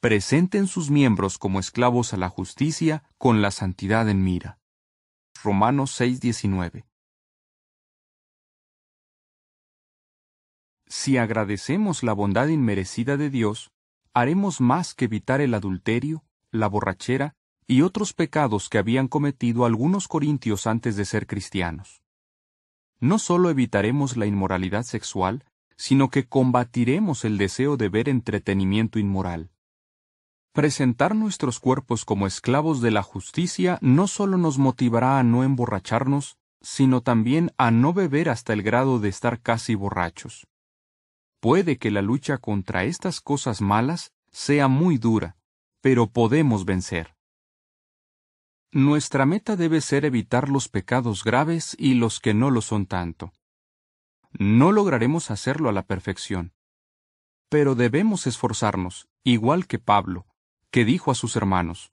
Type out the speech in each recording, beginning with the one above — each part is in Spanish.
presenten sus miembros como esclavos a la justicia con la santidad en mira. Romanos 6:19 Si agradecemos la bondad inmerecida de Dios, haremos más que evitar el adulterio, la borrachera y otros pecados que habían cometido algunos corintios antes de ser cristianos. No solo evitaremos la inmoralidad sexual, sino que combatiremos el deseo de ver entretenimiento inmoral. Presentar nuestros cuerpos como esclavos de la justicia no solo nos motivará a no emborracharnos, sino también a no beber hasta el grado de estar casi borrachos. Puede que la lucha contra estas cosas malas sea muy dura, pero podemos vencer. Nuestra meta debe ser evitar los pecados graves y los que no lo son tanto. No lograremos hacerlo a la perfección. Pero debemos esforzarnos, igual que Pablo, que dijo a sus hermanos,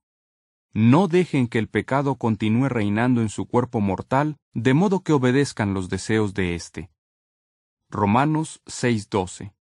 No dejen que el pecado continúe reinando en su cuerpo mortal, de modo que obedezcan los deseos de éste. Romanos 6:12